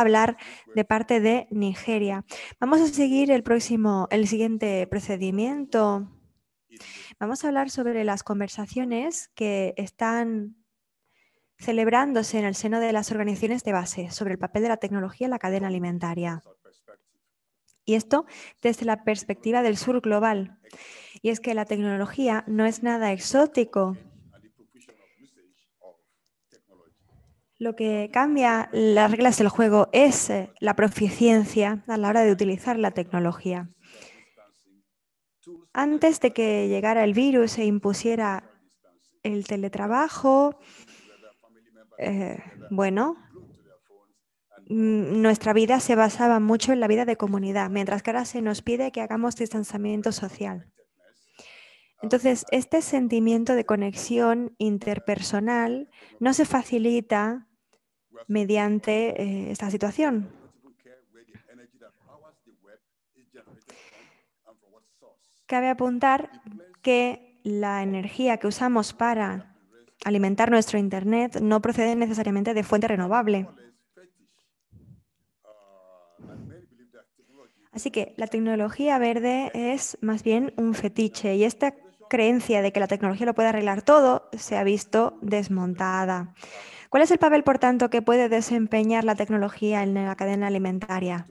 hablar de parte de Nigeria. Vamos a seguir el próximo, el siguiente procedimiento. Vamos a hablar sobre las conversaciones que están celebrándose en el seno de las organizaciones de base sobre el papel de la tecnología en la cadena alimentaria. Y esto desde la perspectiva del sur global. Y es que la tecnología no es nada exótico Lo que cambia las reglas del juego es eh, la proficiencia a la hora de utilizar la tecnología. Antes de que llegara el virus e impusiera el teletrabajo, eh, bueno, mm, nuestra vida se basaba mucho en la vida de comunidad, mientras que ahora se nos pide que hagamos distanciamiento social. Entonces, este sentimiento de conexión interpersonal no se facilita mediante eh, esta situación. Cabe apuntar que la energía que usamos para alimentar nuestro Internet no procede necesariamente de fuente renovable. Así que la tecnología verde es más bien un fetiche y esta creencia de que la tecnología lo puede arreglar todo se ha visto desmontada. ¿Cuál es el papel, por tanto, que puede desempeñar la tecnología en la cadena alimentaria?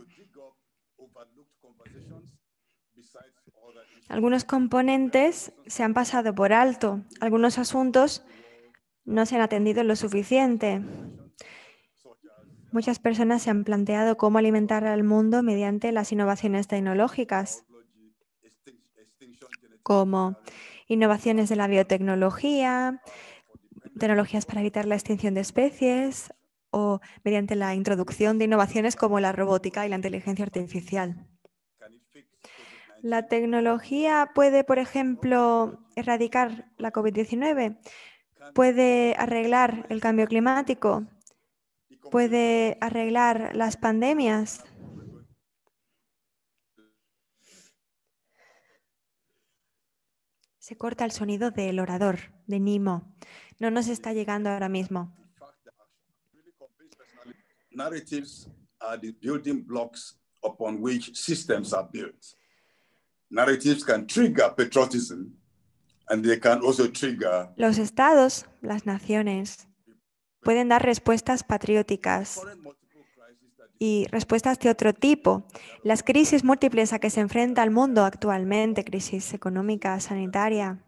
Algunos componentes se han pasado por alto, algunos asuntos no se han atendido lo suficiente. Muchas personas se han planteado cómo alimentar al mundo mediante las innovaciones tecnológicas, como innovaciones de la biotecnología, tecnologías para evitar la extinción de especies o mediante la introducción de innovaciones como la robótica y la inteligencia artificial. La tecnología puede, por ejemplo, erradicar la COVID-19, puede arreglar el cambio climático, puede arreglar las pandemias. Se corta el sonido del orador, de Nimo no nos está llegando ahora mismo. Narratives are the building blocks upon which systems are built. Narratives can trigger patriotism and they can also trigger Los estados, las naciones pueden dar respuestas patrióticas y respuestas de otro tipo. Las crisis múltiples a que se enfrenta el mundo actualmente, crisis económica, sanitaria,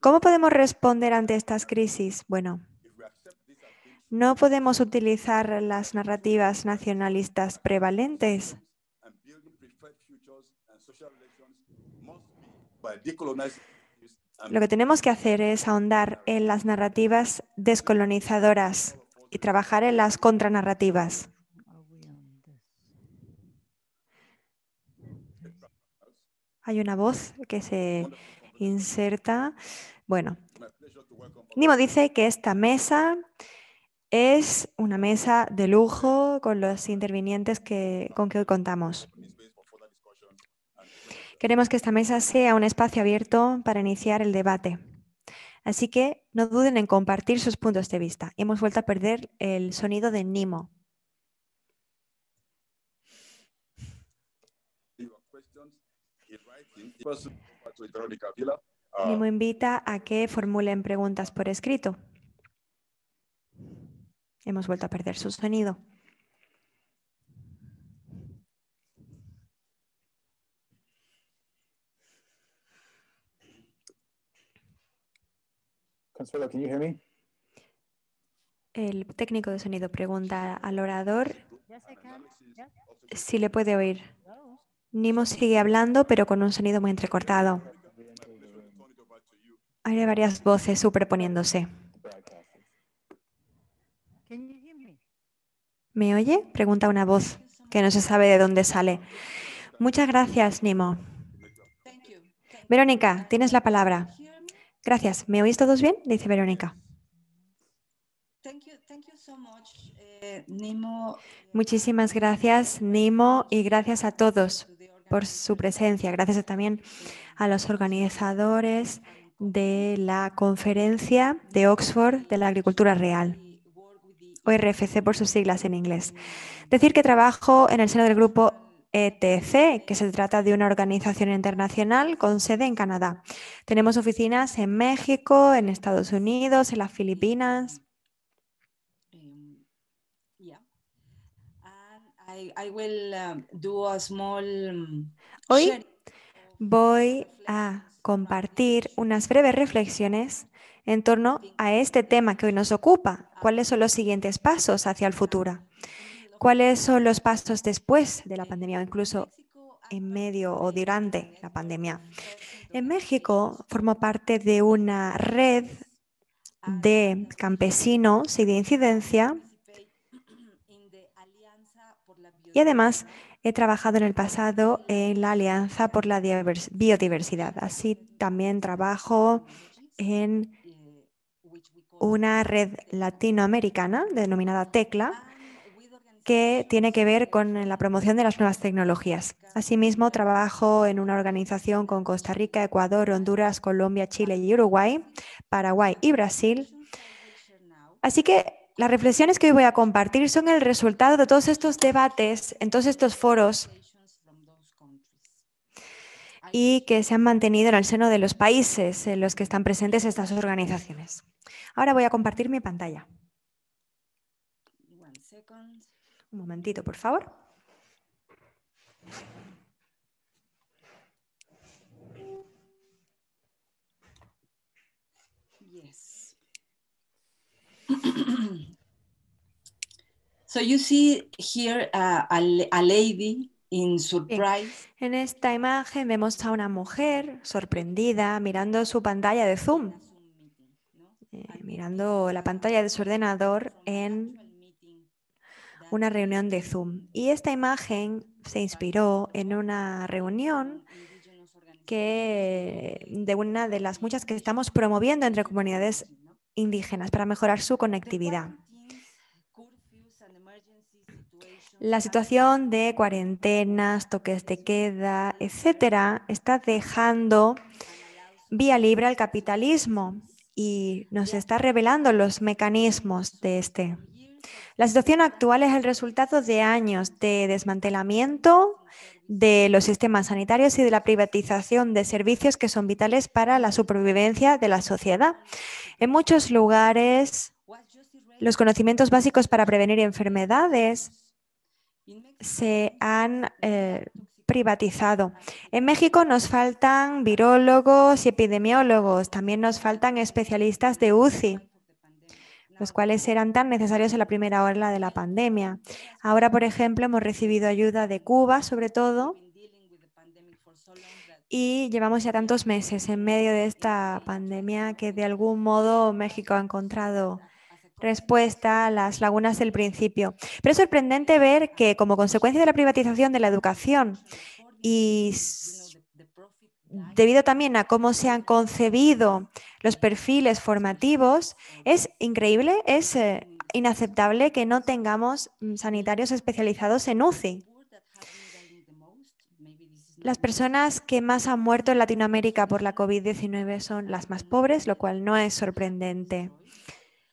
¿Cómo podemos responder ante estas crisis? Bueno, no podemos utilizar las narrativas nacionalistas prevalentes. Lo que tenemos que hacer es ahondar en las narrativas descolonizadoras y trabajar en las contranarrativas. Hay una voz que se Inserta. Bueno, Nimo dice que esta mesa es una mesa de lujo con los intervinientes que, con que hoy contamos. Queremos que esta mesa sea un espacio abierto para iniciar el debate. Así que no duden en compartir sus puntos de vista. Hemos vuelto a perder el sonido de Nimo. Y ah. me invita a que formulen preguntas por escrito. Hemos vuelto a perder su sonido. El técnico de sonido pregunta al orador si le puede oír. Nimo sigue hablando, pero con un sonido muy entrecortado. Hay varias voces superponiéndose. ¿Me oye? Pregunta una voz que no se sabe de dónde sale. Muchas gracias, Nimo. Verónica, tienes la palabra. Gracias. ¿Me oís todos bien? Dice Verónica. Eh, Muchísimas gracias, Nimo, y gracias a todos por su presencia. Gracias también a los organizadores de la conferencia de Oxford de la Agricultura Real, o RFC por sus siglas en inglés. Decir que trabajo en el seno del grupo ETC, que se trata de una organización internacional con sede en Canadá. Tenemos oficinas en México, en Estados Unidos, en las Filipinas, Um, um, hoy voy a compartir unas breves reflexiones en torno a este tema que hoy nos ocupa. ¿Cuáles son los siguientes pasos hacia el futuro? ¿Cuáles son los pasos después de la pandemia o incluso en medio o durante la pandemia? En México formo parte de una red de campesinos y de incidencia y además he trabajado en el pasado en la Alianza por la Biodiversidad. Así también trabajo en una red latinoamericana denominada TECLA, que tiene que ver con la promoción de las nuevas tecnologías. Asimismo, trabajo en una organización con Costa Rica, Ecuador, Honduras, Colombia, Chile y Uruguay, Paraguay y Brasil. Así que las reflexiones que hoy voy a compartir son el resultado de todos estos debates en todos estos foros y que se han mantenido en el seno de los países en los que están presentes estas organizaciones. Ahora voy a compartir mi pantalla. Un momentito, por favor. see here a, lady En esta imagen vemos a una mujer sorprendida mirando su pantalla de Zoom, eh, mirando la pantalla de su ordenador en una reunión de Zoom. Y esta imagen se inspiró en una reunión de una de las muchas que estamos promoviendo entre comunidades indígenas para mejorar su conectividad. La situación de cuarentenas, toques de queda, etcétera, está dejando vía libre al capitalismo y nos está revelando los mecanismos de este. La situación actual es el resultado de años de desmantelamiento de los sistemas sanitarios y de la privatización de servicios que son vitales para la supervivencia de la sociedad. En muchos lugares, los conocimientos básicos para prevenir enfermedades se han eh, privatizado. En México nos faltan virólogos y epidemiólogos, también nos faltan especialistas de UCI, los cuales eran tan necesarios en la primera ola de la pandemia. Ahora, por ejemplo, hemos recibido ayuda de Cuba, sobre todo, y llevamos ya tantos meses en medio de esta pandemia que de algún modo México ha encontrado respuesta a las lagunas del principio. Pero es sorprendente ver que como consecuencia de la privatización de la educación y debido también a cómo se han concebido los perfiles formativos, es increíble, es eh, inaceptable que no tengamos mm, sanitarios especializados en UCI. Las personas que más han muerto en Latinoamérica por la COVID-19 son las más pobres, lo cual no es sorprendente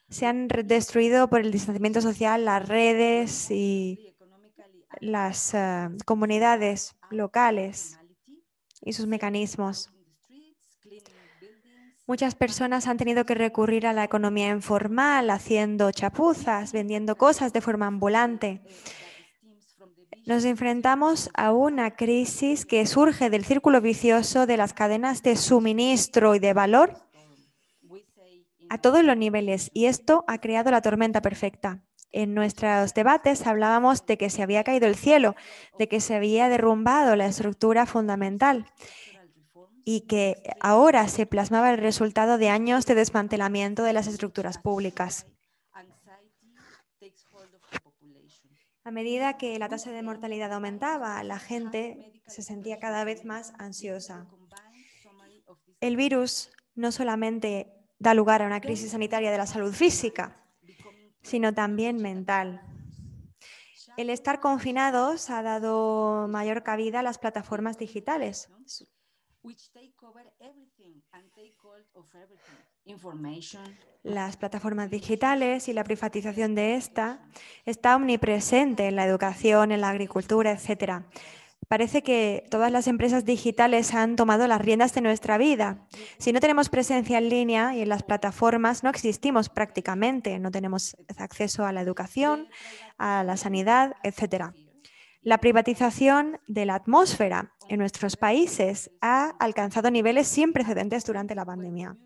se han destruido por el distanciamiento social las redes y las eh, comunidades locales y sus mecanismos. Muchas personas han tenido que recurrir a la economía informal, haciendo chapuzas, vendiendo cosas de forma ambulante. Nos enfrentamos a una crisis que surge del círculo vicioso de las cadenas de suministro y de valor a todos los niveles y esto ha creado la tormenta perfecta. En nuestros debates hablábamos de que se había caído el cielo, de que se había derrumbado la estructura fundamental y que ahora se plasmaba el resultado de años de desmantelamiento de las estructuras públicas. A medida que la tasa de mortalidad aumentaba, la gente se sentía cada vez más ansiosa. El virus no solamente da lugar a una crisis sanitaria de la salud física, sino también mental. El estar confinados ha dado mayor cabida a las plataformas digitales. Las plataformas digitales y la privatización de esta está omnipresente en la educación, en la agricultura, etc. Parece que todas las empresas digitales han tomado las riendas de nuestra vida. Si no tenemos presencia en línea y en las plataformas, no existimos prácticamente, no tenemos acceso a la educación, a la sanidad, etc. La privatización de la atmósfera en nuestros países ha alcanzado niveles sin precedentes durante la pandemia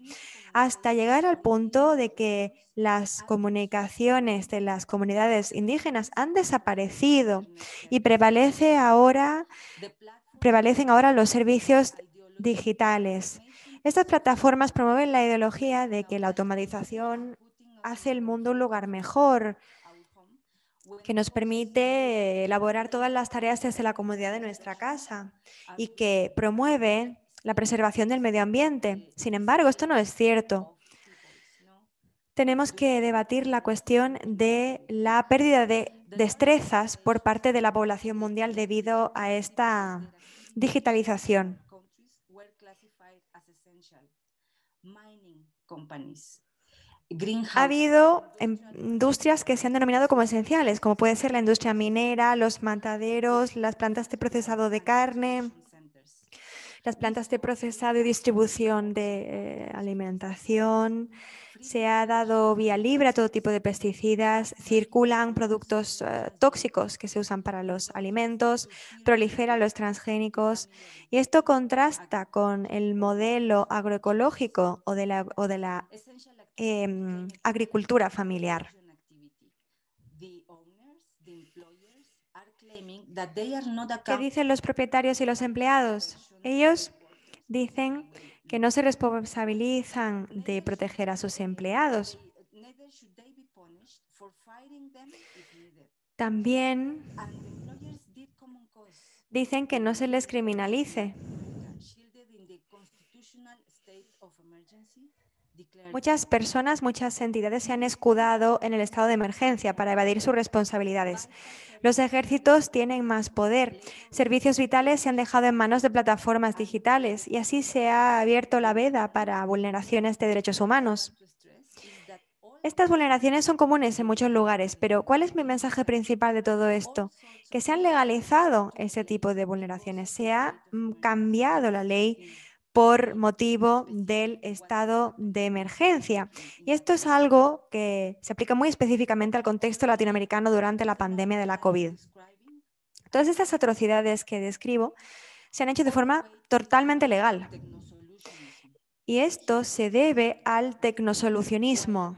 hasta llegar al punto de que las comunicaciones de las comunidades indígenas han desaparecido y prevalece ahora, prevalecen ahora los servicios digitales. Estas plataformas promueven la ideología de que la automatización hace el mundo un lugar mejor, que nos permite elaborar todas las tareas desde la comodidad de nuestra casa y que promueve la preservación del medio ambiente. Sin embargo, esto no es cierto. Tenemos que debatir la cuestión de la pérdida de destrezas por parte de la población mundial debido a esta digitalización. Ha habido em, industrias que se han denominado como esenciales, como puede ser la industria minera, los mataderos, las plantas de procesado de carne, las plantas de procesado y distribución de eh, alimentación. Se ha dado vía libre a todo tipo de pesticidas, circulan productos eh, tóxicos que se usan para los alimentos, proliferan los transgénicos y esto contrasta con el modelo agroecológico o de la, em, agricultura familiar. ¿Qué dicen los propietarios y los empleados? Ellos dicen que no se responsabilizan de proteger a sus empleados. También dicen que no se les criminalice. Muchas personas, muchas entidades se han escudado en el estado de emergencia para evadir sus responsabilidades. Los ejércitos tienen más poder. Servicios vitales se han dejado en manos de plataformas digitales y así se ha abierto la veda para vulneraciones de derechos humanos. Estas vulneraciones son comunes en muchos lugares, pero ¿cuál es mi mensaje principal de todo esto? Que se han legalizado ese tipo de vulneraciones, se ha mm, cambiado la ley por motivo del estado de emergencia. Y esto es algo que se aplica muy específicamente al contexto latinoamericano durante la pandemia de la COVID. Todas estas atrocidades que describo se han hecho de forma totalmente legal. Y esto se debe al tecnosolucionismo.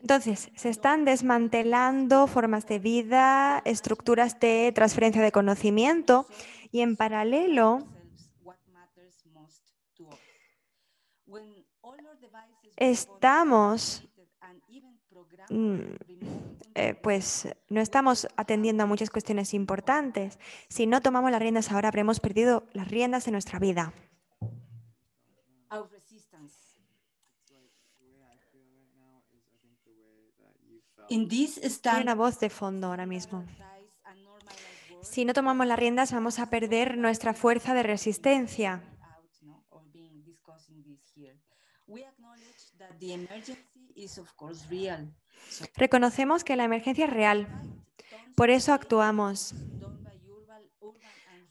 Entonces, se están desmantelando formas de vida, estructuras de transferencia de conocimiento y en paralelo estamos mm, eh, pues no estamos atendiendo a muchas cuestiones importantes. Si no tomamos las riendas ahora, habremos perdido las riendas de nuestra vida. Tiene una voz de fondo ahora mismo. Si no tomamos las riendas, vamos a perder nuestra fuerza de resistencia. Reconocemos que la emergencia es real, por eso actuamos.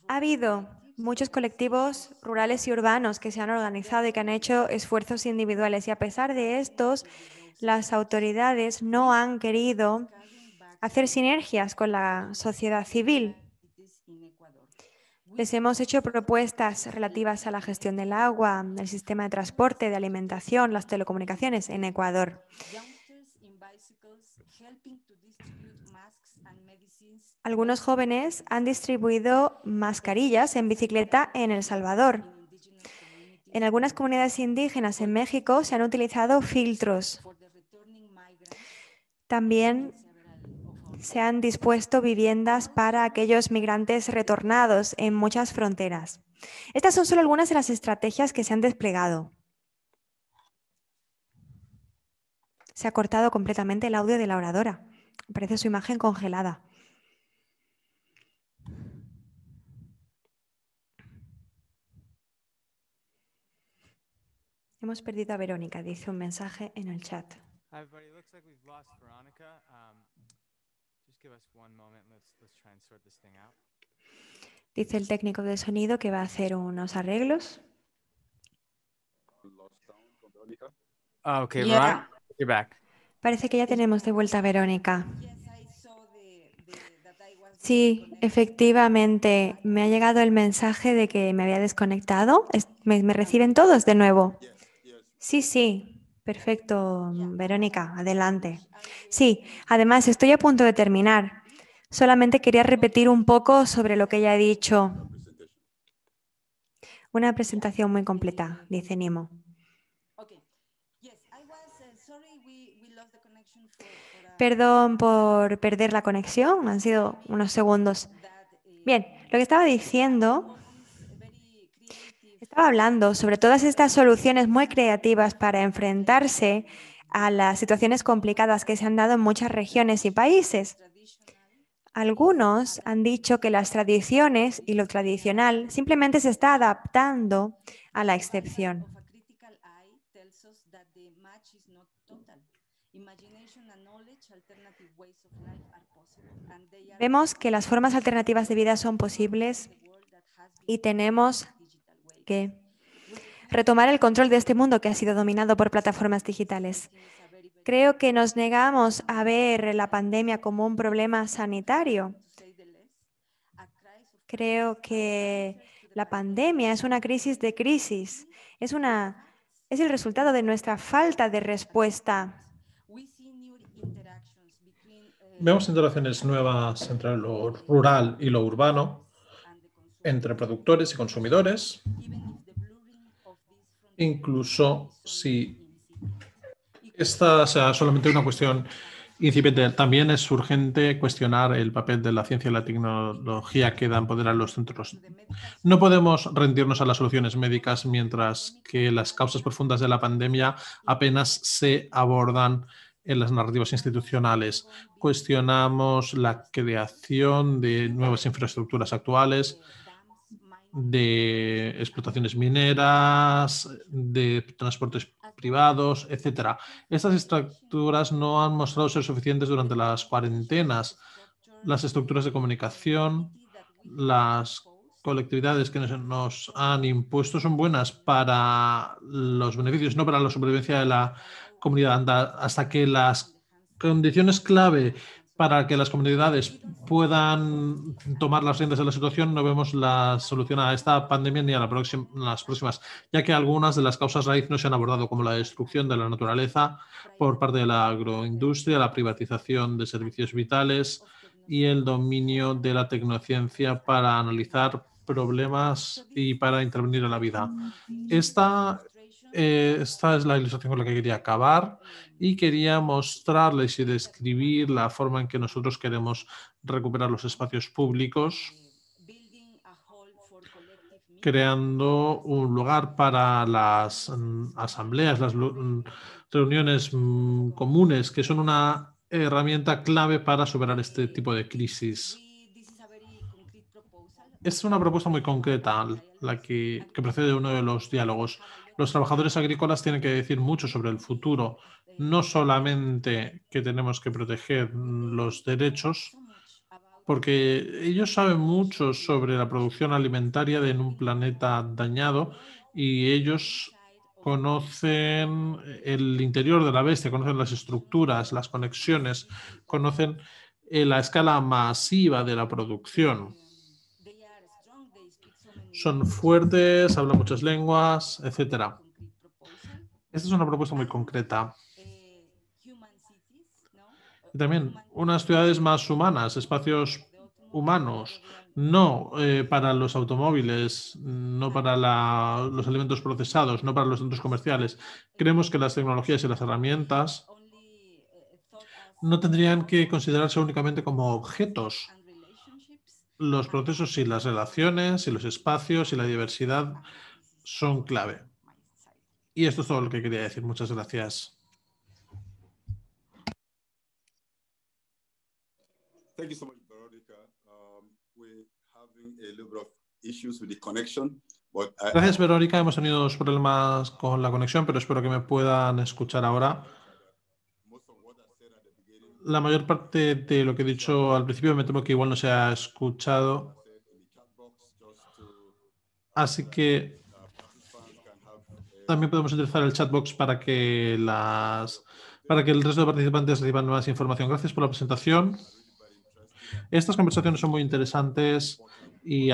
Ha habido muchos colectivos rurales y urbanos que se han organizado y que han hecho esfuerzos individuales y a pesar de estos, las autoridades no han querido hacer sinergias con la sociedad civil. Les hemos hecho propuestas relativas a la gestión del agua, el sistema de transporte, de alimentación, las telecomunicaciones en Ecuador. Algunos jóvenes han distribuido mascarillas en bicicleta en El Salvador. En algunas comunidades indígenas en México se han utilizado filtros también se han dispuesto viviendas para aquellos migrantes retornados en muchas fronteras. Estas son solo algunas de las estrategias que se han desplegado. Se ha cortado completamente el audio de la oradora. Aparece su imagen congelada. Hemos perdido a Verónica, dice un mensaje en el chat. Dice el técnico de sonido que va a hacer unos arreglos. Ah, okay, back. Parece que ya tenemos de vuelta a Verónica. Sí, efectivamente. Me ha llegado el mensaje de que me había desconectado. me reciben todos de nuevo? Sí, sí. Perfecto, Verónica, adelante. Sí, además estoy a punto de terminar. Solamente quería repetir un poco sobre lo que ya he dicho. Una presentación muy completa, dice Nemo. Eh, Perdón por perder la conexión, han sido unos segundos. Bien, lo que estaba diciendo estaba hablando sobre todas estas soluciones muy creativas para enfrentarse a las situaciones complicadas que se han dado en muchas regiones y países. Algunos han dicho que las tradiciones y lo tradicional simplemente se está adaptando a la excepción. Vemos que las formas alternativas de vida son posibles y tenemos que retomar el control de este mundo que ha sido dominado por plataformas digitales. Creo que nos negamos a ver la pandemia como un problema sanitario. Creo que la pandemia es una crisis de crisis. Es, una, es el resultado de nuestra falta de respuesta. Vemos interacciones nuevas entre lo rural y lo urbano entre productores y consumidores, incluso si esta sea solamente una cuestión incipiente. También es urgente cuestionar el papel de la ciencia y la tecnología que dan poder a los centros. No podemos rendirnos a las soluciones médicas mientras que las causas profundas de la pandemia apenas se abordan en las narrativas institucionales. Cuestionamos la creación de nuevas infraestructuras actuales, de explotaciones mineras, de transportes privados, etc. Estas estructuras no han mostrado ser suficientes durante las cuarentenas. Las estructuras de comunicación, las colectividades que nos han impuesto son buenas para los beneficios, no para la supervivencia de la comunidad, hasta que las condiciones clave para que las comunidades puedan tomar las riendas de la situación, no vemos la solución a esta pandemia ni a la próxima, las próximas, ya que algunas de las causas raíz no se han abordado, como la destrucción de la naturaleza por parte de la agroindustria, la privatización de servicios vitales y el dominio de la tecnociencia para analizar problemas y para intervenir en la vida. Esta eh, esta es la ilustración con la que quería acabar y quería mostrarles y describir la forma en que nosotros queremos recuperar los espacios públicos creando un lugar para las mm, asambleas, las mm, reuniones mm, comunes, que son una herramienta clave para superar este tipo de crisis. Esta es una propuesta muy concreta, la que, procede de uno de los diálogos los trabajadores agrícolas tienen que decir mucho sobre el futuro, no solamente que tenemos que proteger los derechos, porque ellos saben mucho sobre la producción alimentaria en un planeta dañado y ellos conocen el interior de la bestia, conocen las estructuras, las conexiones, conocen eh, la escala masiva de la producción son fuertes, hablan muchas lenguas, etc. Esta es una propuesta muy concreta. Y también unas ciudades más humanas, espacios humanos, no eh, para los automóviles, no para los alimentos procesados, no para los centros comerciales. Creemos que las tecnologías y las herramientas no tendrían que considerarse únicamente como objetos, los procesos y las relaciones y los espacios y la diversidad son clave. Y esto es todo lo que quería decir. Muchas gracias. Gracias, Verónica. Hemos tenido problemas con la conexión, pero espero que me puedan escuchar ahora la mayor parte de lo que he dicho al principio me temo que igual no se ha escuchado. Así que también podemos utilizar el chatbox para que las para que el resto de participantes reciban más información. Gracias por la presentación. Estas conversaciones son muy interesantes y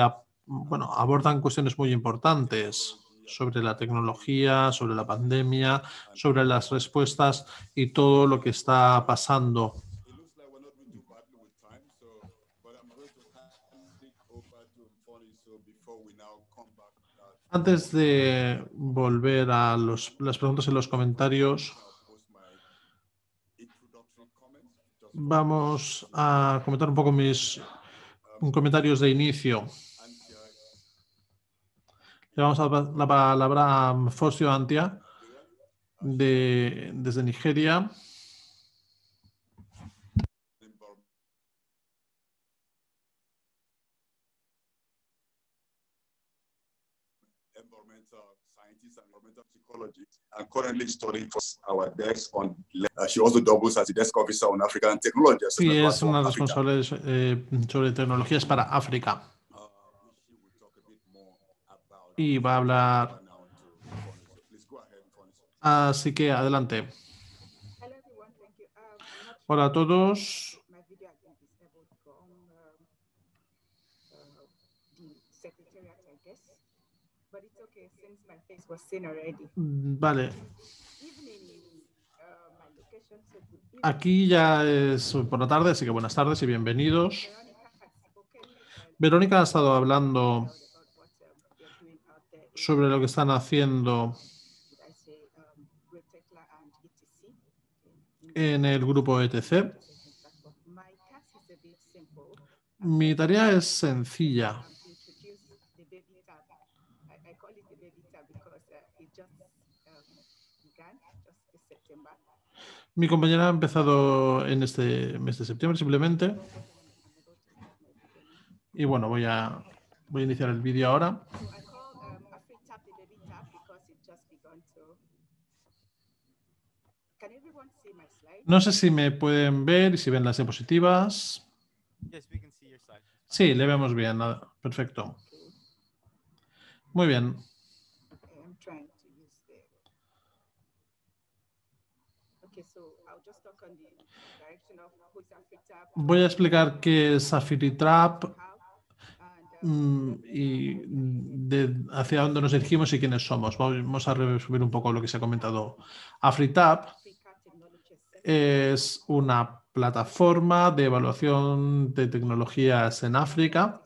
bueno, abordan cuestiones muy importantes sobre la tecnología, sobre la pandemia, sobre las respuestas y todo lo que está pasando. Antes de volver a los, las preguntas en los comentarios, vamos a comentar un poco mis comentarios de inicio. Le vamos a dar la palabra a Fosio Antia de, desde Nigeria. and currently studying for our desk on. Uh, she also doubles as the desk officer on African technologies. Sí, es una responsable eh, sobre tecnologías para África va a hablar. Así que adelante. Hola a todos. Vale. Aquí ya es por la tarde, así que buenas tardes y bienvenidos. Verónica ha estado hablando sobre lo que están haciendo en el grupo ETC. Mi tarea es sencilla. Mi compañera ha empezado en este mes de septiembre simplemente. Y bueno, voy a, voy a iniciar el vídeo ahora. No sé si me pueden ver y si ven las diapositivas. Sí, le vemos bien. Perfecto. Muy bien. Voy a explicar qué es AfriTrap uh, mm, y de hacia dónde nos dirigimos y quiénes somos. Vamos a resumir un poco lo que se ha comentado. AfriTap es una plataforma de evaluación de tecnologías en África.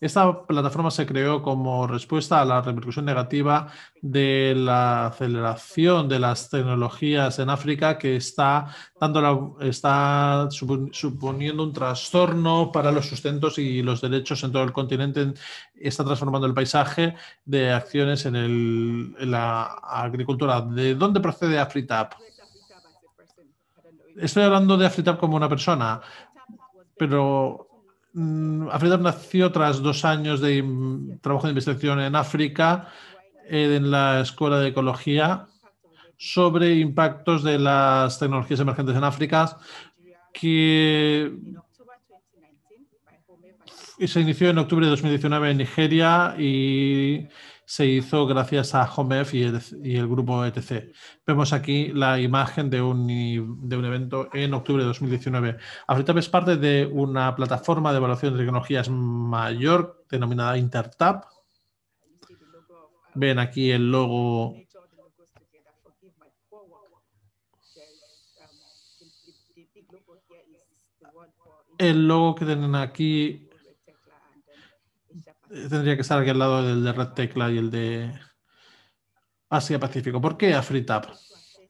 Esta plataforma se creó como respuesta a la repercusión negativa de la aceleración de las tecnologías en África que está, dando está suponiendo un trastorno para los sustentos y los derechos en todo el continente. Está transformando el paisaje de acciones en, en la agricultura. ¿De dónde procede AfriTap? estoy hablando de Afritab como una persona, pero mm, AFRITAP nació tras dos años de trabajo de investigación en África, eh, en la Escuela de Ecología, sobre impactos de las tecnologías emergentes en África, que se inició en octubre de 2019 en Nigeria y se hizo gracias a HomeF y el, grupo ETC. Vemos aquí la imagen de un, de un evento en octubre de 2019. AfriTap es parte de una plataforma de evaluación de tecnologías mayor denominada InterTap. Ven aquí el logo el logo que tienen aquí tendría que estar aquí al lado del de Red Tecla y el de Asia Pacífico. ¿Por qué AfriTap?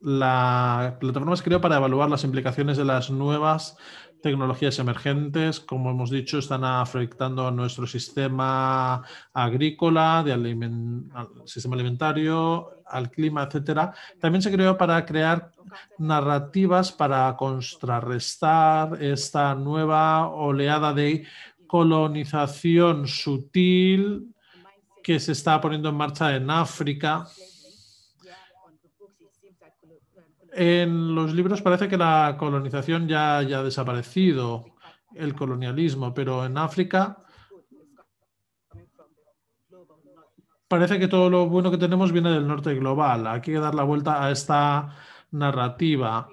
La plataforma se creó para evaluar las implicaciones de las nuevas tecnologías emergentes, como hemos dicho, están afectando a nuestro sistema agrícola, al sistema alimentario, al clima, etcétera. También se creó para crear narrativas para contrarrestar esta nueva oleada de colonización sutil que se está poniendo en marcha en África. En los libros parece que la colonización ya, ya ha desaparecido, el colonialismo, pero en África parece que todo lo bueno que tenemos viene del norte global. Hay que dar la vuelta a esta narrativa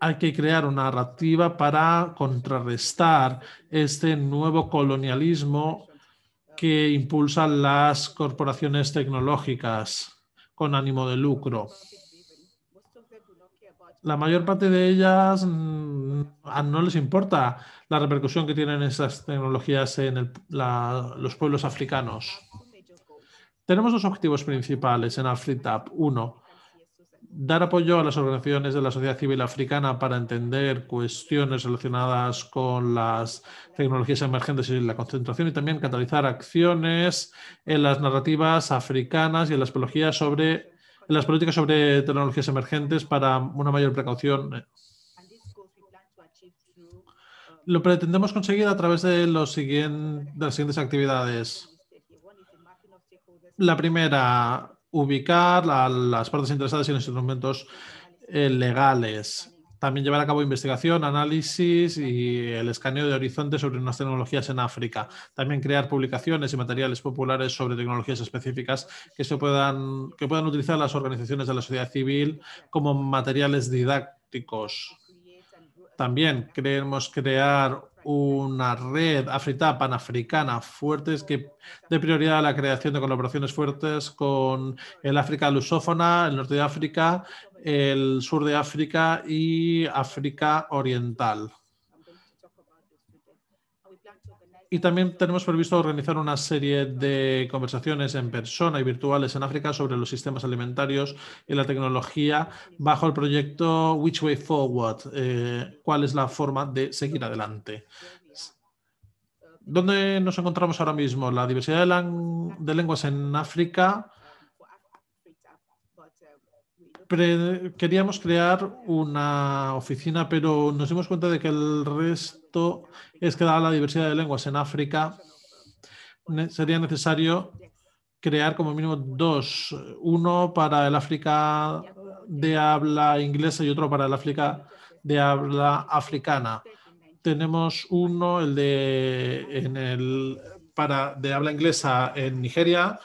hay que crear una narrativa para contrarrestar este nuevo colonialismo que impulsan las corporaciones tecnológicas con ánimo de lucro. La mayor parte de ellas mm, no les importa la repercusión que tienen esas tecnologías en los pueblos africanos. Tenemos dos objetivos principales en AfriTap. Uno, dar apoyo a las organizaciones de la sociedad civil africana para entender cuestiones relacionadas con las tecnologías emergentes y la concentración y también catalizar acciones en las narrativas africanas y en las sobre las políticas sobre tecnologías emergentes para una mayor precaución. Lo pretendemos conseguir a través de, los de las siguientes actividades. La primera, ubicar a las partes interesadas en los instrumentos eh, legales. También llevar a cabo investigación, análisis y el escaneo de horizontes sobre unas tecnologías en África. También crear publicaciones y materiales populares sobre tecnologías específicas que, se puedan, que puedan utilizar las organizaciones de la sociedad civil como materiales didácticos. También queremos crear una red africana panafricana fuerte que dé prioridad a la creación de colaboraciones fuertes con el África lusófona, el norte de África, el sur de África y África Oriental. Y también tenemos previsto organizar una serie de conversaciones en persona y virtuales en África sobre los sistemas alimentarios y la tecnología bajo el proyecto Which Way Forward, eh, cuál es la forma de seguir adelante. ¿Dónde nos encontramos ahora mismo? La diversidad de, lenguas en África. queríamos crear una oficina, pero nos dimos cuenta de que el resto es que dada la diversidad de lenguas en África, sería necesario crear como mínimo dos, uno para el África de habla inglesa y otro para el África de habla africana. Tenemos uno, el de el para de habla inglesa en Nigeria,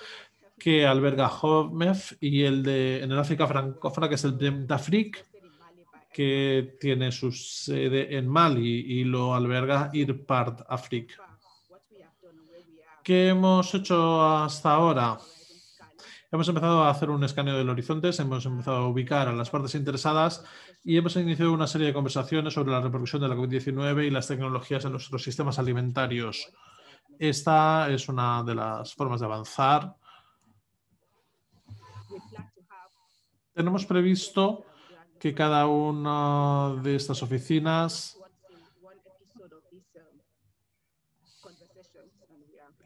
que alberga HOMEF, y el de en el África francófona, que es el Pentafric, que tiene su sede en Mali y lo alberga IRPART Africa. ¿Qué hemos hecho hasta ahora? Hemos empezado a hacer un escaneo del horizonte, hemos empezado a ubicar a las partes interesadas y hemos iniciado una serie de conversaciones sobre la repercusión de la COVID-19 y las tecnologías en nuestros sistemas alimentarios. Esta es una de las formas de avanzar. Tenemos previsto que cada una de estas oficinas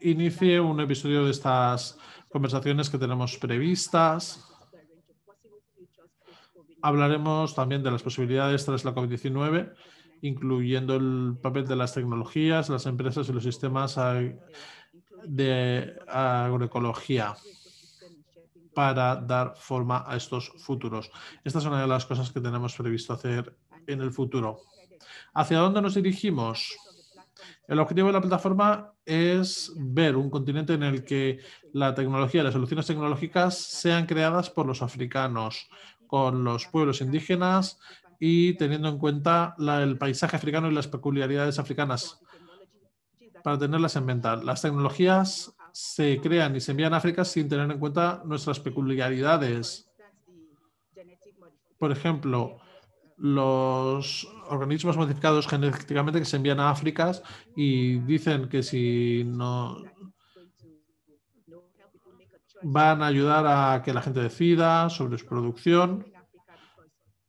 inicie un episodio de estas conversaciones que tenemos previstas. Hablaremos también de las posibilidades tras la COVID-19, incluyendo el papel de las tecnologías, las empresas y los sistemas de agroecología para dar forma a estos futuros. Esta es una de las cosas que tenemos previsto hacer en el futuro. ¿Hacia dónde nos dirigimos? El objetivo de la plataforma es ver un continente en el que la tecnología, las soluciones tecnológicas sean creadas por los africanos, con los pueblos indígenas y teniendo en cuenta el paisaje africano y las peculiaridades africanas para tenerlas en venta. Las tecnologías se crean y se envían a África sin tener en cuenta nuestras peculiaridades. Por ejemplo, los organismos modificados genéticamente que se envían a África y dicen que si no van a ayudar a que la gente decida sobre su producción.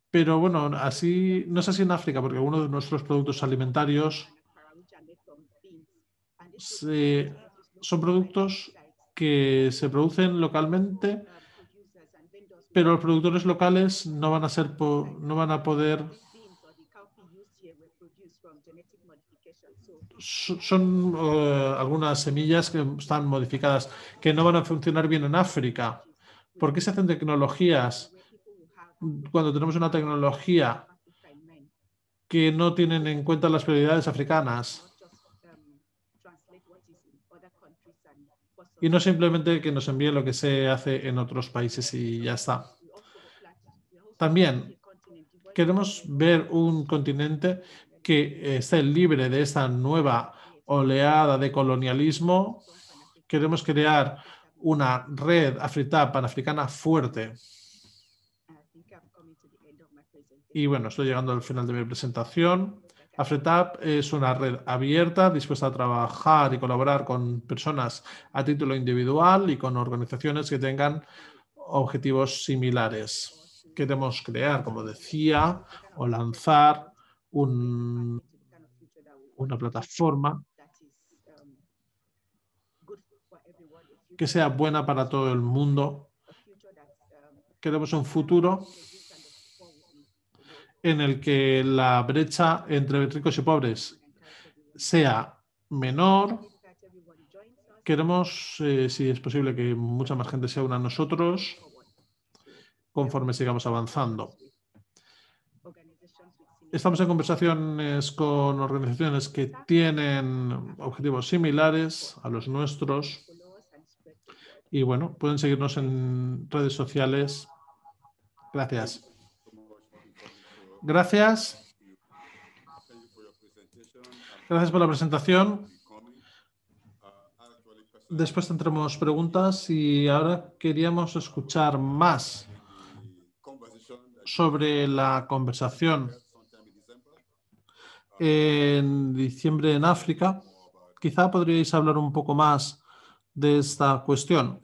Pero bueno, así no es así en África, porque algunos de nuestros productos alimentarios se son productos que se producen localmente, pero los productores locales no van a, ser no van a poder... Son eh, algunas semillas que están modificadas, que no van a funcionar bien en África. ¿Por qué se hacen tecnologías cuando tenemos una tecnología que no tienen en cuenta las prioridades africanas? y no simplemente que nos envíe lo que se hace en otros países y ya está. También queremos ver un continente que eh, esté libre de esta nueva oleada de colonialismo. Queremos crear una red africana panafricana fuerte. Y bueno, estoy llegando al final de mi presentación. AfreTAP es una red abierta dispuesta a trabajar y colaborar con personas a título individual y con organizaciones que tengan objetivos similares. Queremos crear, como decía, o lanzar una plataforma que sea buena para todo el mundo. Queremos un futuro en el que la brecha entre ricos y pobres sea menor. Queremos, eh, si es posible, que mucha más gente se una a nosotros conforme sigamos avanzando. Estamos en conversaciones con organizaciones que tienen objetivos similares a los nuestros. Y bueno, pueden seguirnos en redes sociales. Gracias. Gracias. Gracias por la presentación. Después tendremos preguntas y ahora queríamos escuchar más sobre la conversación en diciembre en África. Quizá podríais hablar un poco más de esta cuestión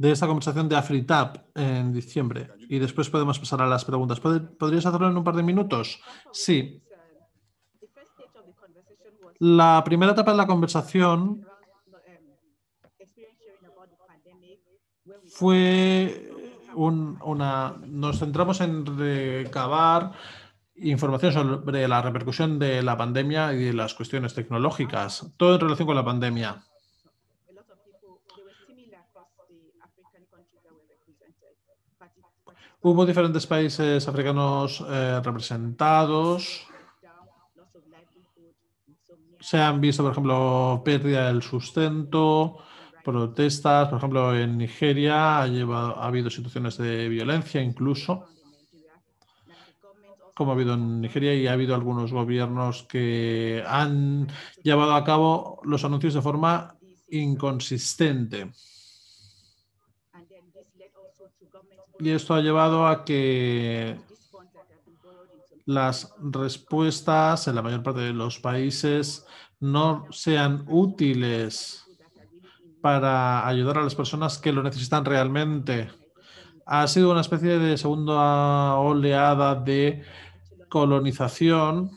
de esta conversación de AfriTap en diciembre y después podemos pasar a las preguntas. ¿Podrías hacerlo en un par de minutos? Sí. La primera etapa de la conversación fue una... Nos centramos en recabar información sobre la repercusión de la pandemia y de las cuestiones tecnológicas, todo en relación con la pandemia. Hubo diferentes países africanos eh, representados. Se han visto, por ejemplo, pérdida del sustento, protestas, por ejemplo, en Nigeria ha, ha habido situaciones de violencia incluso, como ha habido en Nigeria, y ha habido algunos gobiernos que han llevado a cabo los anuncios de forma inconsistente. y esto ha llevado a que las respuestas en la mayor parte de los países no sean útiles para ayudar a las personas que lo necesitan realmente. Ha sido una especie de segunda oleada de colonización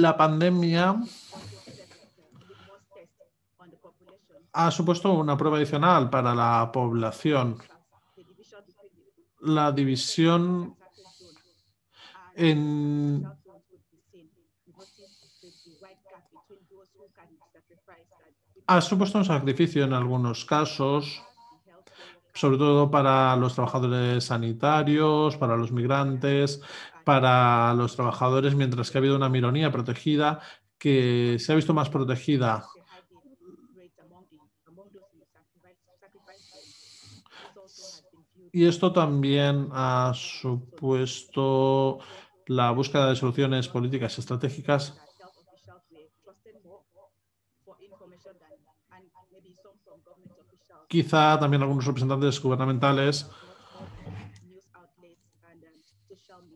la pandemia ha supuesto una prueba adicional para la población. La división en ha supuesto un sacrificio en algunos casos, sobre todo para los trabajadores sanitarios, para los migrantes, para los trabajadores, mientras que ha habido una mironía protegida que se ha visto más protegida y esto también ha supuesto la búsqueda de soluciones políticas estratégicas. Quizá también algunos representantes gubernamentales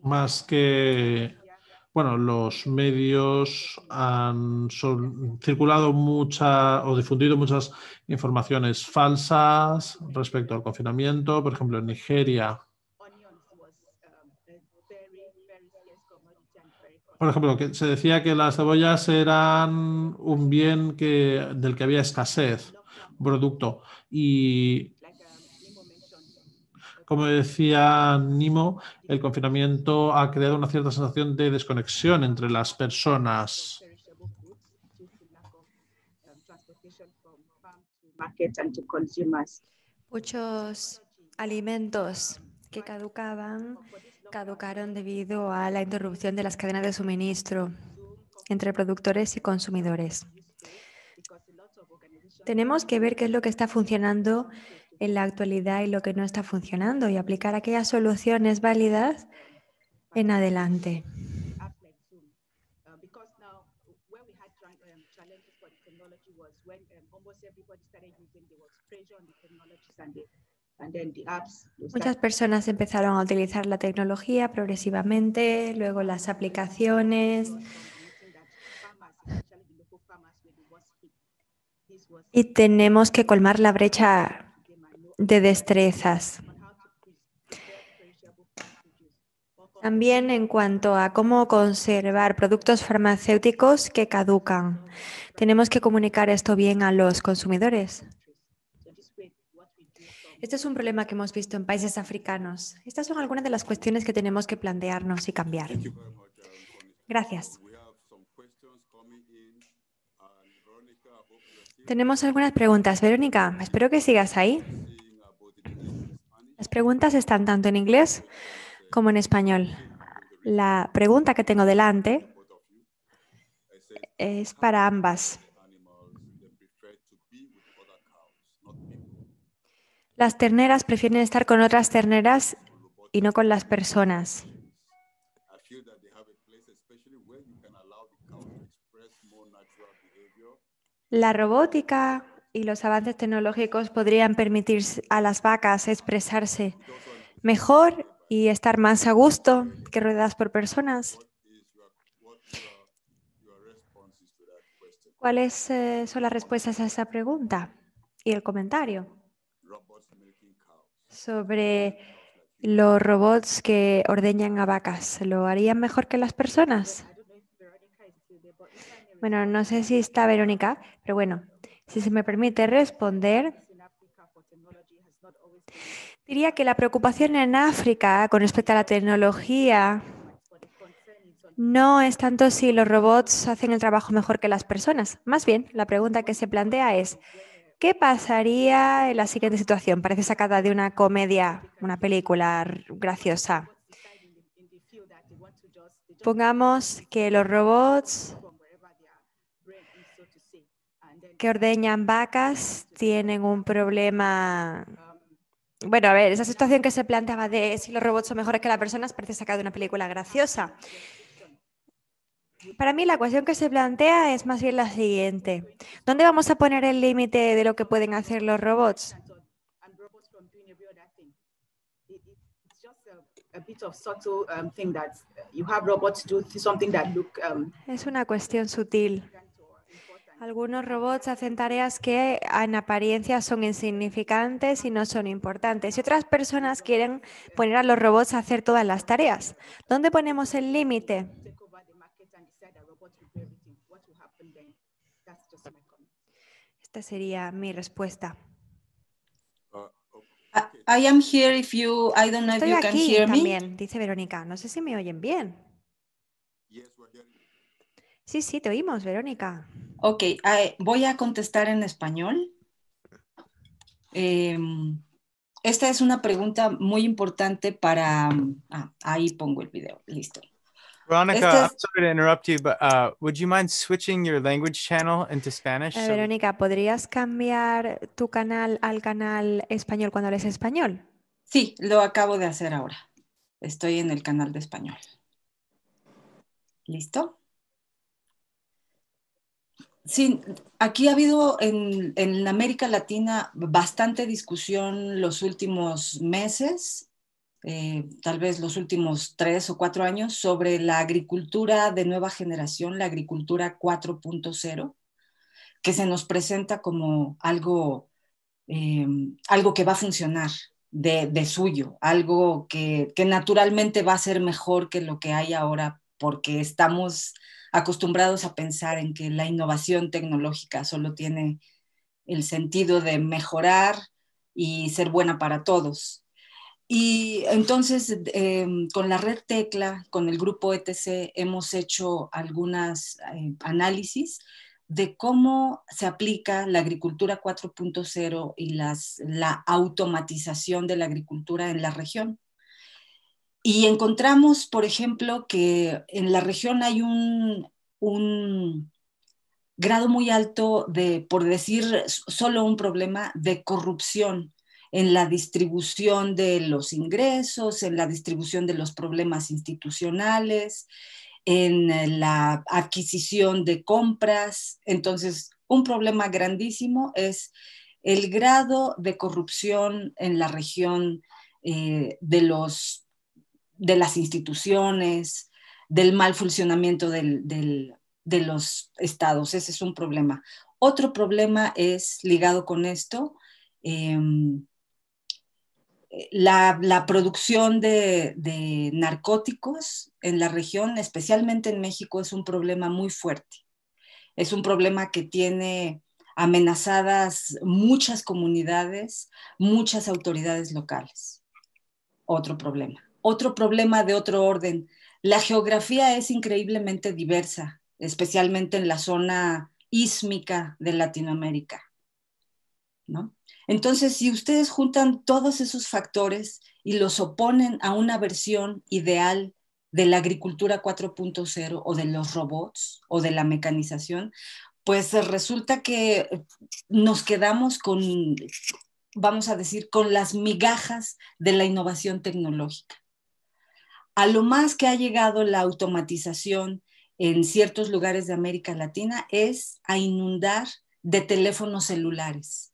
más que, bueno, los medios han circulado mucha o difundido muchas informaciones falsas respecto al confinamiento, por ejemplo, en Nigeria. Por ejemplo, que se decía que las cebollas eran un bien que, del que había escasez, producto, y como decía Nimo, el confinamiento ha creado una cierta sensación de desconexión entre las personas. Muchos alimentos que caducaban caducaron debido a la interrupción de las cadenas de suministro entre productores y consumidores. Tenemos que ver qué es lo que está funcionando en la actualidad y lo que no está funcionando y aplicar aquellas soluciones válidas en adelante. Muchas personas empezaron a utilizar la tecnología progresivamente, luego las aplicaciones. Y tenemos que colmar la brecha de destrezas. También en cuanto a cómo conservar productos farmacéuticos que caducan. Tenemos que comunicar esto bien a los consumidores. Este es un problema que hemos visto en países africanos. Estas son algunas de las cuestiones que tenemos que plantearnos y cambiar. Gracias. Tenemos algunas preguntas. Verónica, espero que sigas ahí. Las preguntas están tanto en inglés como en español. La pregunta que tengo delante es para ambas. Las terneras prefieren estar con otras terneras y no con las personas. La robótica y los avances tecnológicos podrían permitir a las vacas expresarse mejor y estar más a gusto que rodeadas por personas. ¿Cuáles eh, son las respuestas a esa pregunta y el comentario sobre los robots que ordeñan a vacas? ¿Lo harían mejor que las personas? Bueno, no sé si está Verónica, pero bueno, si se me permite responder, diría que la preocupación en África con respecto a la tecnología no es tanto si los robots hacen el trabajo mejor que las personas. Más bien, la pregunta que se plantea es, ¿qué pasaría en la siguiente situación? Parece sacada de una comedia, una película graciosa. Pongamos que los robots que ordeñan vacas tienen un problema. Bueno, a ver, esa situación que se planteaba de si los robots son mejores que las personas parece sacar de una película graciosa. Para mí la cuestión que se plantea es más bien la siguiente. ¿Dónde vamos a poner el límite de lo que pueden hacer los robots? Es una cuestión sutil. Algunos robots hacen tareas que en apariencia son insignificantes y no son importantes. Y otras personas quieren poner a los robots a hacer todas las tareas. ¿Dónde ponemos el límite? Esta sería mi respuesta. I am Estoy if you aquí can hear también, dice Verónica. No sé si me oyen bien. Sí, sí, te oímos, Verónica. Ok, ah, eh, voy a contestar en español. Em, esta es una pregunta muy importante para... Mm, ah, ahí pongo el video, listo. Verónica, I'm sorry to interrupt you, but uh, would you mind switching your language channel into Spanish? Eh, Verónica, ¿podrías cambiar tu canal al canal español cuando hables español? Sí, lo acabo de hacer ahora. Estoy en el canal de español. ¿Listo? Sí, aquí ha habido en, en, América Latina bastante discusión los últimos meses, eh, tal vez los últimos tres o cuatro años, sobre la agricultura de nueva generación, la agricultura 4.0, que se nos presenta como algo, em, algo que va a funcionar de, de suyo, algo que, que naturalmente va a ser mejor que lo que hay ahora, porque estamos acostumbrados a pensar en que la innovación tecnológica solo tiene el sentido de mejorar y ser buena para todos. Y entonces, eh, con la red Tecla, con el grupo ETC, hemos hecho algunos eh, análisis de cómo se aplica la agricultura 4.0 y las, la automatización de la agricultura en la región. Y encontramos, por ejemplo, que en la región hay un, grado muy alto de, por decir solo un problema, de corrupción en la distribución de los ingresos, en la distribución de los problemas institucionales, en eh, la adquisición de compras. Entonces, un problema grandísimo es el grado de corrupción en la región eh, de los de las instituciones, del mal funcionamiento de los estados. Ese es un problema. Otro problema es ligado con esto, em, eh, la, producción de, narcóticos en la región, especialmente en México, es un problema muy fuerte. Es un problema que tiene amenazadas muchas comunidades, muchas autoridades locales. Otro problema otro problema de otro orden. La geografía es increíblemente diversa, especialmente en la zona ísmica de Latinoamérica. Entonces, si ustedes juntan todos esos factores y los oponen a una versión ideal de la agricultura 4.0 o de los robots o de la mecanización, pues resulta que nos quedamos con, vamos a decir, con las migajas de la innovación tecnológica a lo más que ha llegado la automatización en ciertos lugares de América Latina es a inundar de teléfonos celulares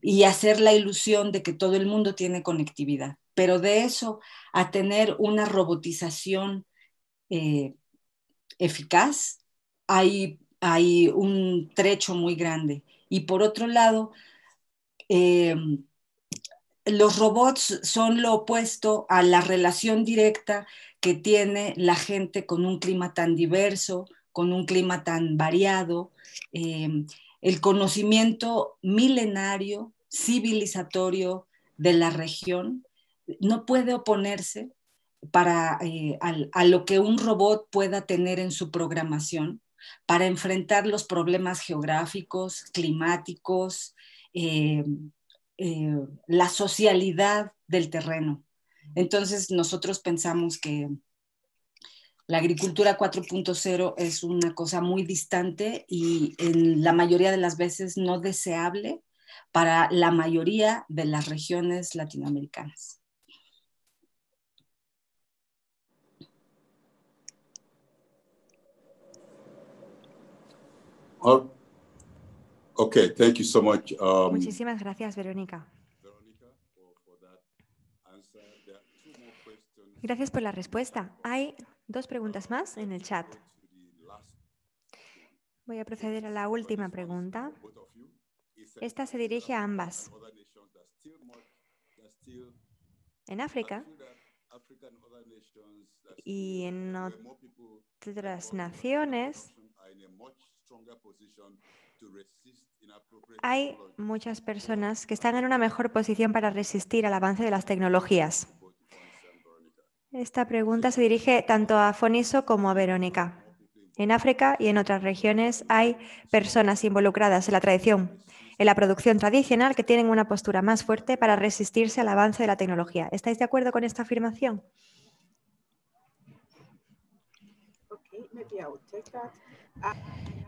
y hacer la ilusión de que todo el mundo tiene conectividad. Pero de eso a tener una robotización eh, eficaz, hay, hay un trecho muy grande. Y por otro lado, em, los robots son lo opuesto a la relación directa que tiene la gente con un clima tan diverso, con un clima tan variado. Em, el conocimiento milenario, civilizatorio de la región no puede oponerse para, eh, a, lo que un robot pueda tener en su programación para enfrentar los problemas geográficos, climáticos, eh, eh, la socialidad del terreno. Entonces nosotros pensamos que la agricultura 4.0 es una cosa muy distante y en la mayoría de las veces no deseable para la mayoría de las regiones latinoamericanas. Okay, thank um, Muchísimas gracias, Verónica. Gracias por la respuesta. Hay dos preguntas más en el chat. Voy a proceder a la última pregunta. Esta se dirige a ambas. En África y en otras naciones hay muchas personas que están en una mejor posición para resistir al avance de las tecnologías. Esta pregunta se dirige tanto a Foniso como a Verónica. En África y en otras regiones hay personas involucradas en la tradición, en la producción tradicional, que tienen una postura más fuerte para resistirse al avance de la tecnología. ¿Estáis de acuerdo con esta afirmación?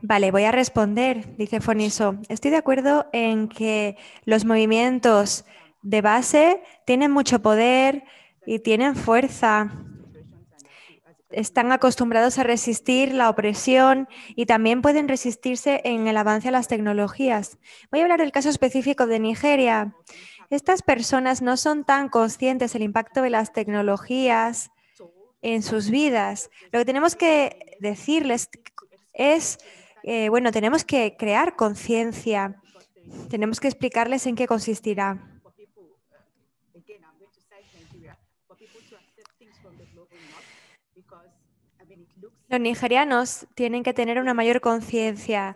Vale, voy a responder, dice Foniso. Estoy de acuerdo en que los movimientos de base tienen mucho poder y tienen fuerza. Están acostumbrados a resistir la opresión y también pueden resistirse en el avance a las tecnologías. Voy a hablar del caso específico de Nigeria. Estas personas no son tan conscientes del impacto de las tecnologías en sus vidas. Lo que tenemos que decirles es, eh, bueno, tenemos que crear conciencia, tenemos que explicarles en qué consistirá. Los nigerianos tienen que tener una mayor conciencia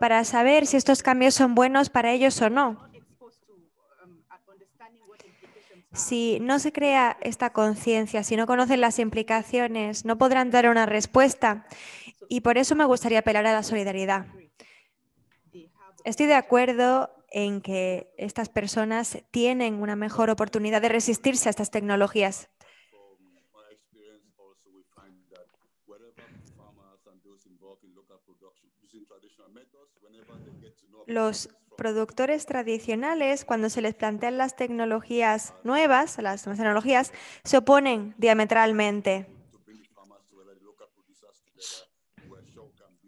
para saber si estos cambios son buenos para ellos o no. Si no se crea esta conciencia, si no conocen las implicaciones, no podrán dar una respuesta. Y por eso me gustaría apelar a la solidaridad. Estoy de acuerdo en que estas personas tienen una mejor oportunidad de resistirse a estas tecnologías. Los productores tradicionales, cuando se les plantean las tecnologías nuevas, las tecnologías, se oponen diametralmente.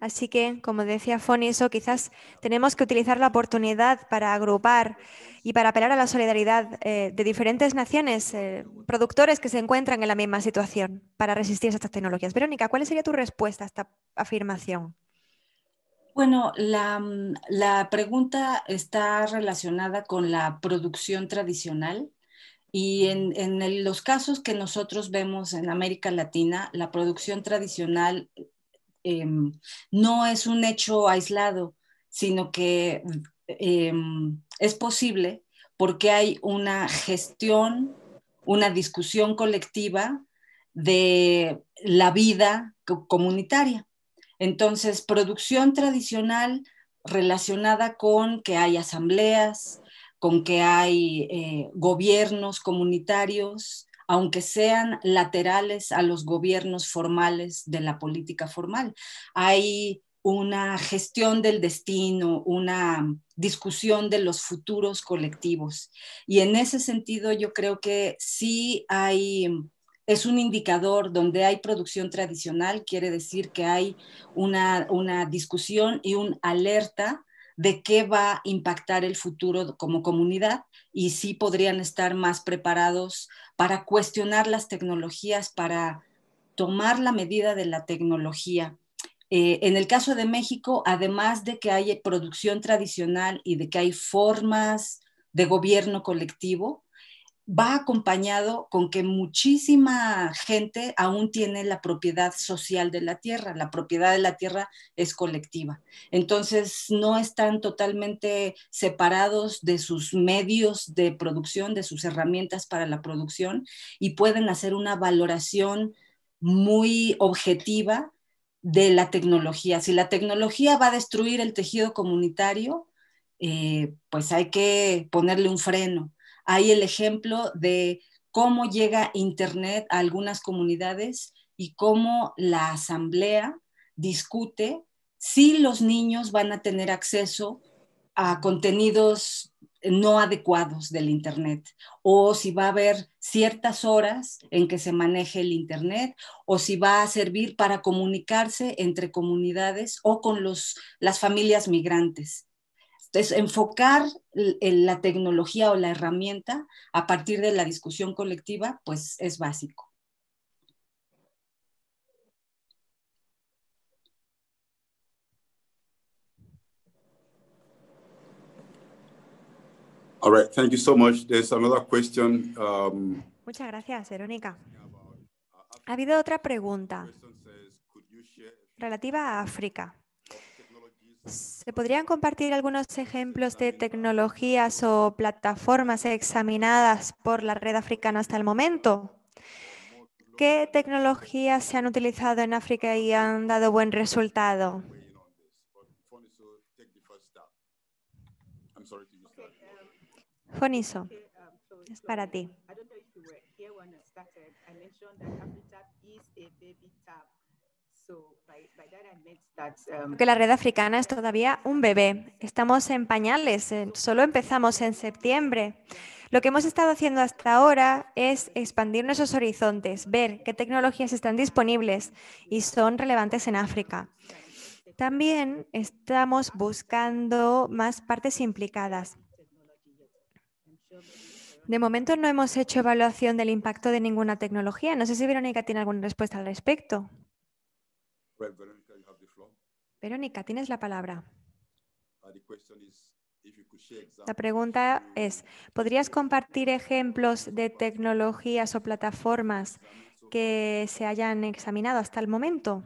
Así que, como decía Foniso, quizás tenemos que utilizar la oportunidad para agrupar y para apelar a la solidaridad eh, de diferentes naciones, eh, productores que se encuentran en la misma situación para resistir a estas tecnologías. Verónica, ¿cuál sería tu respuesta a esta afirmación? Bueno, mm, la, pregunta está relacionada con la producción tradicional y en, los casos que nosotros vemos en América Latina, la producción tradicional em, no es un hecho aislado, sino que em, es posible porque hay una gestión, una discusión colectiva de la vida comunitaria. Entonces, producción tradicional relacionada con que hay asambleas, con que hay eh, gobiernos comunitarios, aunque sean laterales a los gobiernos formales de la política formal. Hay una gestión del destino, una discusión de los futuros colectivos. Y en ese sentido yo creo que sí hay es un indicador donde hay producción tradicional, quiere decir que hay una, discusión y un alerta de qué va a impactar el futuro como comunidad y si podrían estar más preparados para cuestionar las tecnologías, para tomar la medida de la tecnología. Eh, en el caso de México, además de que hay producción tradicional y de que hay formas de gobierno colectivo, va acompañado con que muchísima gente aún tiene la propiedad social de la tierra, la propiedad de la tierra es colectiva. Entonces no están totalmente separados de sus medios de producción, de sus herramientas para la producción y pueden hacer una valoración muy objetiva de la tecnología. Si la tecnología va a destruir el tejido comunitario, eh, pues hay que ponerle un freno hay el ejemplo de cómo llega Internet a algunas comunidades y cómo la asamblea discute si los niños van a tener acceso a contenidos no adecuados del Internet o si va a haber ciertas horas en que se maneje el Internet o si va a servir para comunicarse entre comunidades o con las familias migrantes. Entonces, enfocar la tecnología o la herramienta a partir de la discusión colectiva, pues es básico. All right, thank you so much. There's another question. Um, Muchas gracias, Verónica. Ha habido otra pregunta relativa a África. ¿Se podrían compartir algunos ejemplos de tecnologías o plataformas examinadas por la red africana hasta el momento? ¿Qué tecnologías se han utilizado en África y han dado buen resultado? Foniso, es para ti. Um, Porque la red africana es todavía un bebé. Estamos en pañales, solo empezamos en septiembre. Lo que hemos estado haciendo hasta ahora es expandir nuestros horizontes, ver qué tecnologías están disponibles y son relevantes en África. También estamos buscando más partes implicadas. De momento no hemos hecho evaluación del impacto de ninguna tecnología. No sé si Verónica tiene alguna respuesta al respecto. Verónica, tienes la palabra. Uh, la pregunta es, ¿podrías compartir ejemplos de tecnologías o plataformas que se hayan examinado hasta el momento?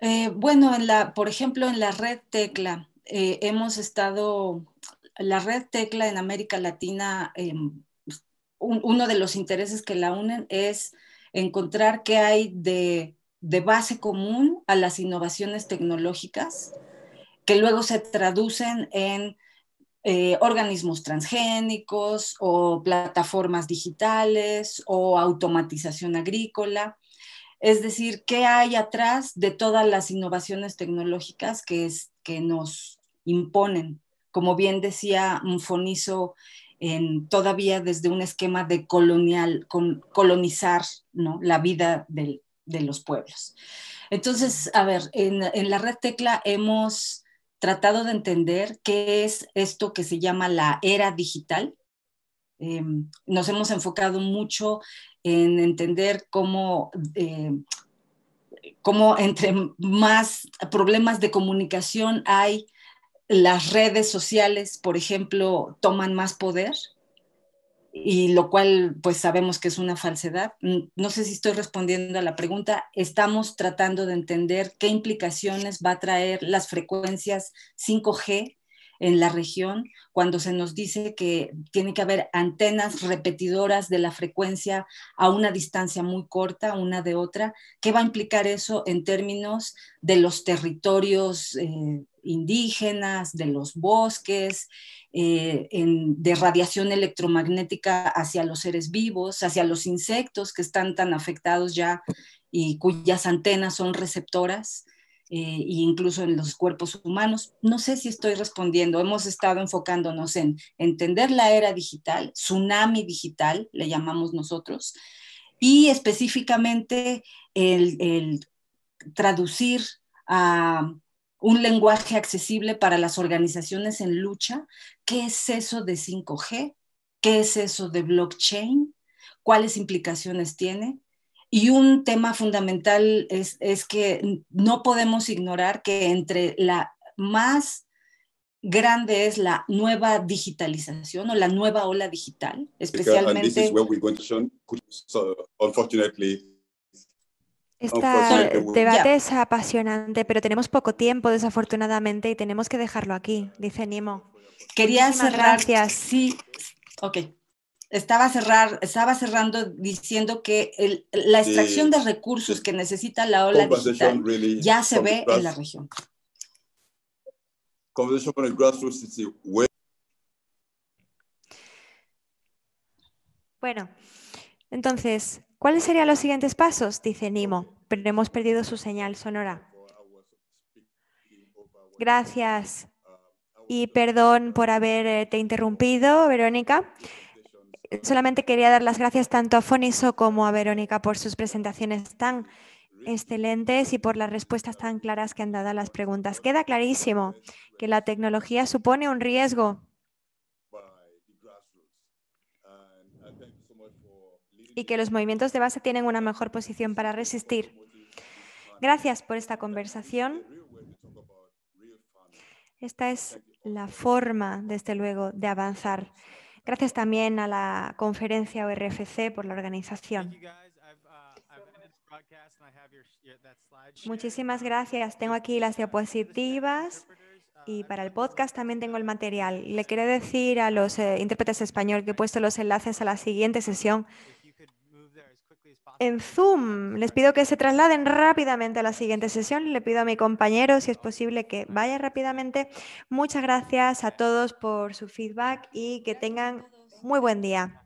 Eh, bueno, por ejemplo, en la red Tecla, eh, hemos estado, la red Tecla en América Latina, em, uno de los intereses que la unen es encontrar qué hay de, base común a las innovaciones tecnológicas que luego se traducen en eh, organismos transgénicos o plataformas digitales o automatización agrícola. Es decir, ¿qué hay atrás de todas las innovaciones tecnológicas que, es, que nos imponen? Como bien decía Mufonizo todavía desde un esquema de colonial, colonizar la vida de los pueblos. Entonces, a ver, en, la red Tecla hemos tratado de entender qué es esto que se llama la era digital. Eh, nos hemos enfocado mucho en entender cómo... Eh, cómo entre más problemas de comunicación hay, las redes sociales, por ejemplo, toman más poder, y lo cual pues sabemos que es una falsedad. No sé si estoy respondiendo a la pregunta. Estamos tratando de entender qué implicaciones va a traer las frecuencias 5G en la región, cuando se nos dice que tiene que haber antenas repetidoras de la frecuencia a una distancia muy corta, una de otra, ¿qué va a implicar eso en términos de los territorios eh, indígenas, de los bosques, eh, de radiación electromagnética hacia los seres vivos, hacia los insectos que están tan afectados ya y cuyas antenas son receptoras? e incluso en los cuerpos humanos. No sé si estoy respondiendo. Hemos estado enfocándonos en entender la era digital, tsunami digital, le llamamos nosotros, y específicamente el, el traducir a un lenguaje accesible para las organizaciones en lucha. ¿Qué es eso de 5G? ¿Qué es eso de blockchain? ¿Cuáles implicaciones tiene? Y un tema fundamental es, es que no podemos ignorar que entre la más grande es la nueva digitalización o la nueva ola digital, especialmente. Este debate es apasionante, pero tenemos poco tiempo, desafortunadamente, y tenemos que dejarlo aquí, dice Nimo. Quería cerrar. Gracias. Sí. Ok estaba, cerrar, estaba cerrando diciendo que la extracción de recursos que necesita la ola digital ya se ve en la región. Bueno, entonces, ¿cuáles serían los siguientes pasos? Dice Nimo, pero hemos perdido su señal sonora. Gracias y perdón por haberte interrumpido, Verónica solamente quería dar las gracias tanto a Foniso como a Verónica por sus presentaciones tan excelentes y por las respuestas tan claras que han dado a las preguntas. Queda clarísimo que la tecnología supone un riesgo. y que los movimientos de base tienen una mejor posición para resistir. Gracias por esta conversación. Esta es la forma, desde luego, de avanzar. Gracias también a la conferencia ORFC por la organización. Uh, Muchísimas gracias. Tengo aquí las uh, diapositivas uh, y para el podcast también tengo el material. Le quiero decir a los eh, intérpretes español que he puesto los enlaces a la siguiente sesión en Zoom. Les pido que se trasladen rápidamente a la siguiente sesión. Le pido a mi compañero, si es posible, que vaya rápidamente. Muchas gracias a todos por su feedback y que tengan muy buen día.